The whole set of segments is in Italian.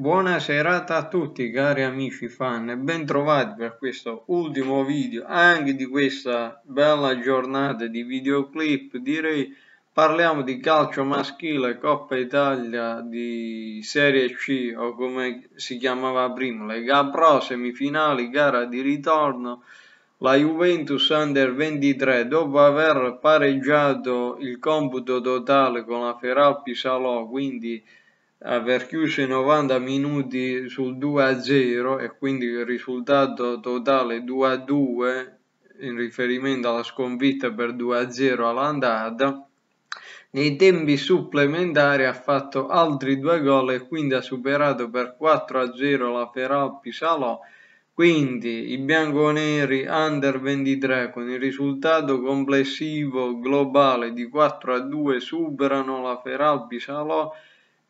Buona serata a tutti cari amici fan e ben trovati per questo ultimo video anche di questa bella giornata di videoclip direi parliamo di calcio maschile Coppa Italia di Serie C o come si chiamava prima Lega Pro semifinali gara di ritorno la Juventus Under 23 dopo aver pareggiato il computo totale con la Feral Pisalò quindi aver chiuso i 90 minuti sul 2 a 0 e quindi il risultato totale 2 a 2 in riferimento alla sconfitta per 2 a 0 all'andata nei tempi supplementari ha fatto altri due gol e quindi ha superato per 4 a 0 la Feralpi Salò quindi i bianconeri under 23 con il risultato complessivo globale di 4 a 2 superano la Feralpi Salò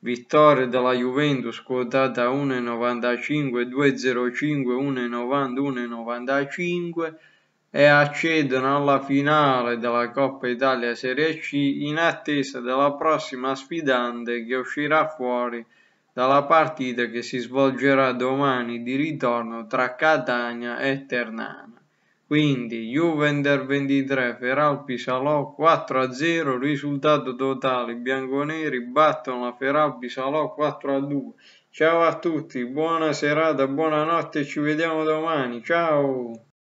vittoria della Juventus quotata 1,95, 2,05, 1,90, 1,95 e accedono alla finale della Coppa Italia Serie C in attesa della prossima sfidante che uscirà fuori dalla partita che si svolgerà domani di ritorno tra Catania e Ternana. Quindi Juventus 23, Feralpi Salò 4 a 0, risultato totale, bianconeri battono la Feralpi Salò 4 a 2. Ciao a tutti, buona serata, buonanotte, e ci vediamo domani, ciao!